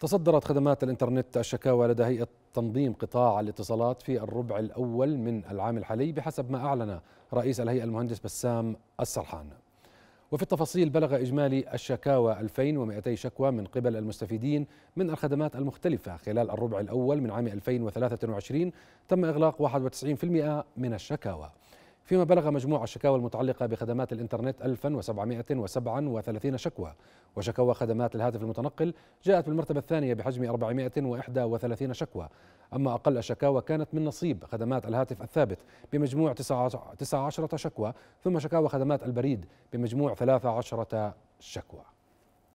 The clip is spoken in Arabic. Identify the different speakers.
Speaker 1: تصدرت خدمات الانترنت الشكاوى لدى هيئة تنظيم قطاع الاتصالات في الربع الأول من العام الحالي بحسب ما أعلن رئيس الهيئة المهندس بسام السرحان وفي التفاصيل بلغ إجمالي الشكاوى 2200 شكوى من قبل المستفيدين من الخدمات المختلفة خلال الربع الأول من عام 2023 تم إغلاق 91% من الشكاوى فيما بلغ مجموع الشكاوى المتعلقة بخدمات الإنترنت 1737 شكوى وشكوى خدمات الهاتف المتنقل جاءت بالمرتبة الثانية بحجم 431 شكوى أما أقل الشكاوى كانت من نصيب خدمات الهاتف الثابت بمجموع 19 شكوى ثم شكاوى خدمات البريد بمجموع 13
Speaker 2: شكوى